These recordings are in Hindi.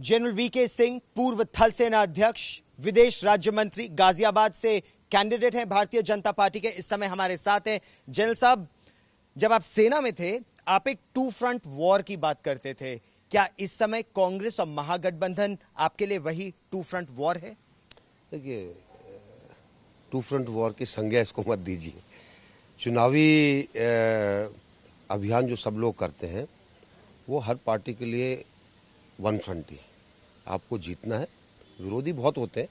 जनरल वीके सिंह पूर्व थल सेना अध्यक्ष विदेश राज्य मंत्री गाजियाबाद से कैंडिडेट हैं भारतीय जनता पार्टी के इस समय हमारे साथ हैं जनरल साहब जब आप सेना में थे आप एक टू फ्रंट वॉर की बात करते थे क्या इस समय कांग्रेस और महागठबंधन आपके लिए वही टू फ्रंट वॉर है देखिए टू फ्रंट वॉर की संज्ञा इसको मत दीजिए चुनावी अभियान जो सब लोग करते हैं वो हर पार्टी के लिए वन ट्वेंटी आपको जीतना है विरोधी बहुत होते हैं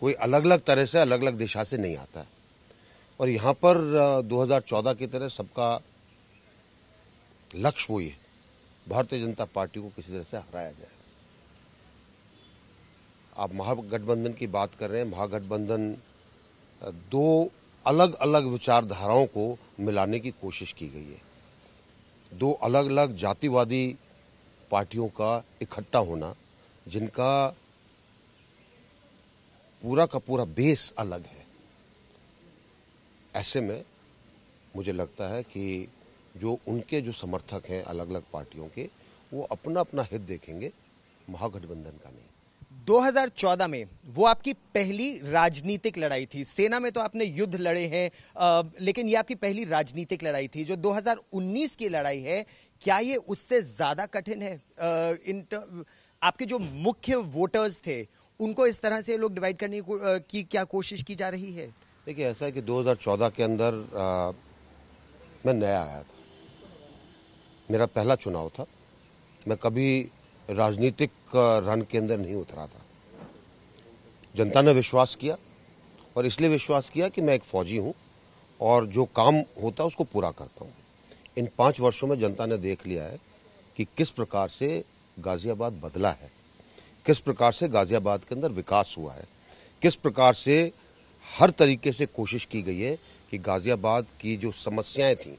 कोई अलग अलग तरह से अलग अलग दिशा से नहीं आता है और यहाँ पर 2014 की तरह सबका लक्ष्य वही है भारतीय जनता पार्टी को किसी तरह से हराया जाए आप महागठबंधन की बात कर रहे हैं महागठबंधन दो अलग अलग विचारधाराओं को मिलाने की कोशिश की गई है दो अलग अलग जातिवादी पार्टियों का इकट्ठा होना जिनका पूरा का पूरा बेस अलग है ऐसे में मुझे लगता है कि जो उनके जो समर्थक हैं अलग अलग पार्टियों के वो अपना अपना हित देखेंगे महागठबंधन का नहीं 2014 में वो आपकी पहली राजनीतिक लड़ाई थी सेना में तो आपने युद्ध लड़े हैं लेकिन ये आपकी पहली राजनीतिक लड़ाई थी जो 2019 की लड़ाई है क्या ये उससे ज्यादा कठिन है इन आपके जो मुख्य वोटर्स थे उनको इस तरह से लोग डिवाइड करने की क्या कोशिश की जा रही है देखिए ऐसा है कि 2014 के अंदर आ, मैं नया आया था मेरा पहला चुनाव था मैं कभी राजनीतिक रण के अंदर नहीं उतरा था जनता ने विश्वास किया और इसलिए विश्वास किया कि मैं एक फौजी हूँ और जो काम होता है उसको पूरा करता हूँ इन पाँच वर्षों में जनता ने देख लिया है कि किस प्रकार से गाज़ियाबाद बदला है किस प्रकार से गाज़ियाबाद के अंदर विकास हुआ है किस प्रकार से हर तरीके से कोशिश की गई है कि गाज़ियाबाद की जो समस्याएं थीं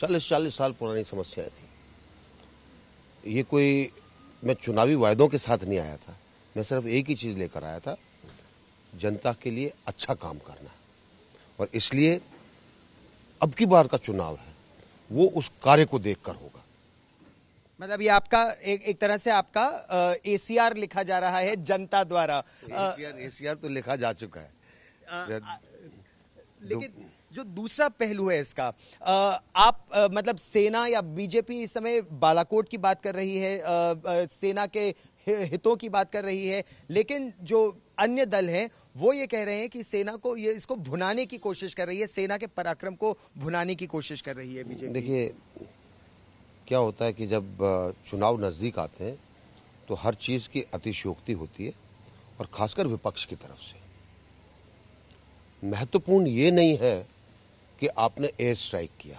चालीस चालीस साल पुरानी समस्याएं थीं ये कोई मैं चुनावी वायदों के साथ नहीं आया था मैं सिर्फ एक ही चीज़ लेकर आया था जनता के लिए अच्छा काम करना और इसलिए अब की बार का चुनाव है वो उस कार्य को देखकर होगा मतलब ये आपका एक एक तरह से आपका एसीआर लिखा जा रहा है जनता द्वारा एसीआर एसीआर तो लिखा जा चुका है आ, लेकिन जो दूसरा पहलू है इसका आ, आप आ, मतलब सेना या बीजेपी इस समय बालाकोट की बात कर रही है आ, आ, सेना के हितों की बात कर रही है लेकिन जो अन्य दल हैं वो ये कह रहे हैं कि सेना को ये इसको भुनाने की कोशिश कर रही है सेना के पराक्रम को भुनाने की कोशिश कर रही है बीजेपी देखिए क्या होता है कि जब चुनाव नज़दीक आते हैं तो हर चीज़ की अतिशयोक्ति होती है और खासकर विपक्ष की तरफ से महत्वपूर्ण ये नहीं है कि आपने एयर स्ट्राइक किया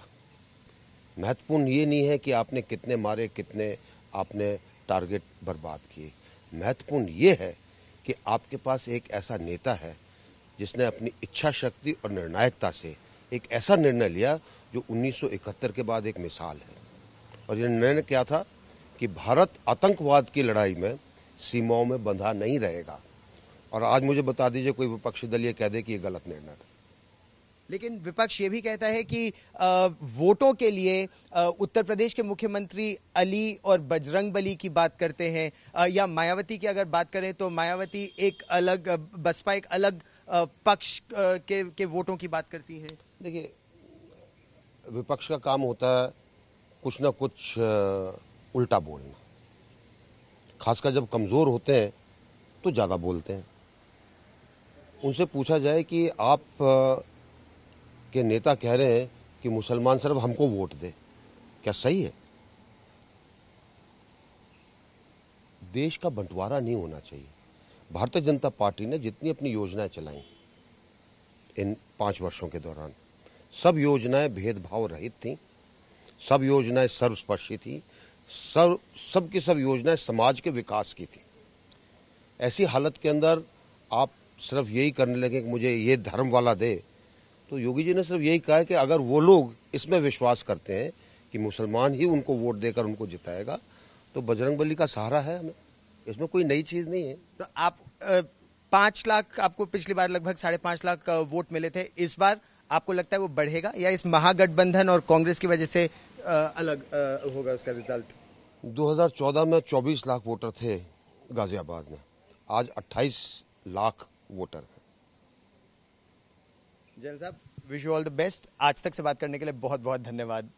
महत्वपूर्ण ये नहीं है कि आपने कितने मारे कितने आपने टारगेट बर्बाद किए महत्वपूर्ण ये है कि आपके पास एक ऐसा नेता है जिसने अपनी इच्छा शक्ति और निर्णायकता से एक ऐसा निर्णय लिया जो 1971 के बाद एक मिसाल है और यह निर्णय क्या था कि भारत आतंकवाद की लड़ाई में सीमाओं में बंधा नहीं रहेगा और आज मुझे बता दीजिए कोई विपक्षी दल ये कह दे कि ये गलत निर्णय था लेकिन विपक्ष ये भी कहता है कि वोटों के लिए उत्तर प्रदेश के मुख्यमंत्री अली और बजरंग बली की बात करते हैं या मायावती की अगर बात करें तो मायावती एक अलग बसपा एक अलग पक्ष के के वोटों की बात करती है देखिए विपक्ष का काम होता है कुछ ना कुछ उल्टा बोलना खासकर जब कमज़ोर होते हैं तो ज़्यादा बोलते हैं उनसे पूछा जाए कि आप के नेता कह रहे हैं कि मुसलमान सिर्फ हमको वोट दे क्या सही है देश का बंटवारा नहीं होना चाहिए भारतीय जनता पार्टी ने जितनी अपनी योजनाएं चलाई इन पांच वर्षों के दौरान सब योजनाएं भेदभाव रहित थी सब योजनाएं सर्वस्पर्शी थी सब सब की सब योजनाएं समाज के विकास की थी ऐसी हालत के अंदर आप सिर्फ यही करने लगे कि मुझे ये धर्म वाला दे तो योगी जी ने सिर्फ यही कहा है कि अगर वो लोग इसमें विश्वास करते हैं कि मुसलमान ही उनको वोट देकर उनको जिताएगा तो बजरंग का सहारा है हमें इसमें कोई नई चीज़ नहीं है तो आप पाँच लाख आपको पिछली बार लगभग साढ़े पाँच लाख वोट मिले थे इस बार आपको लगता है वो बढ़ेगा या इस महागठबंधन और कांग्रेस की वजह से आ, अलग आ, होगा उसका रिजल्ट 2014 में 24 लाख वोटर थे गाजियाबाद में आज 28 लाख वोटर हैं जैन साहब wish you all the best आज तक से बात करने के लिए बहुत बहुत धन्यवाद